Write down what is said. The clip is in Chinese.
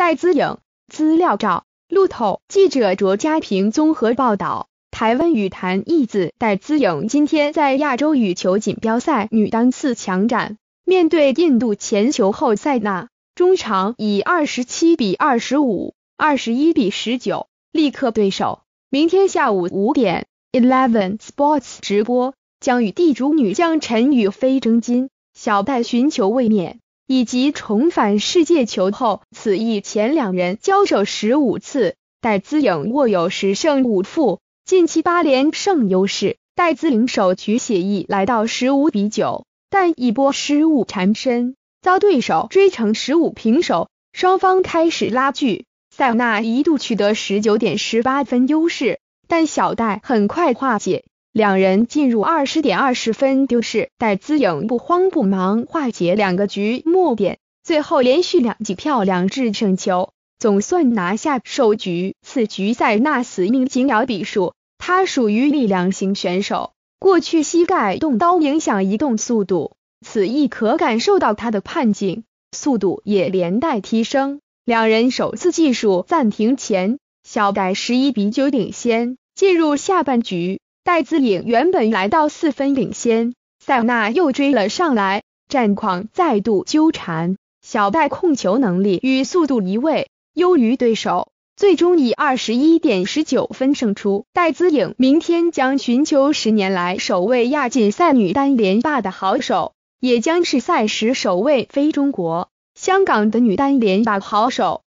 戴资颖资料照。路透记者卓佳平综合报道：台湾羽坛一子戴资颖今天在亚洲羽球锦标赛女单次强战，面对印度前球后塞纳，中场以二十七比二十五、二十一比十九，力克对手。明天下午五点，Eleven Sports 直播将与地主女将陈雨菲争金，小戴寻求卫冕。以及重返世界球后，此役前两人交手十五次，戴资颖握有十胜五负，近期八连胜优势。戴资颖首局写意来到十五比九，但一波失误缠身，遭对手追成十五平手，双方开始拉锯。塞纳一度取得十九点十八分优势，但小戴很快化解。两人进入二十点二十分，丢失。戴资颖不慌不忙化解两个局末点，最后连续两记漂亮制胜球，总算拿下首局。此局赛纳死命紧咬比数，他属于力量型选手，过去膝盖动刀影响移动速度，此役可感受到他的判劲速度也连带提升。两人首次技术暂停前，小戴十一比九领先，进入下半局。戴资颖原本来到四分领先，塞纳又追了上来，战况再度纠缠。小戴控球能力与速度一位优于对手，最终以二十一点十九分胜出。戴资颖明天将寻求十年来首位亚锦赛女单连霸的好手，也将是赛事首位非中国、香港的女单连霸好手。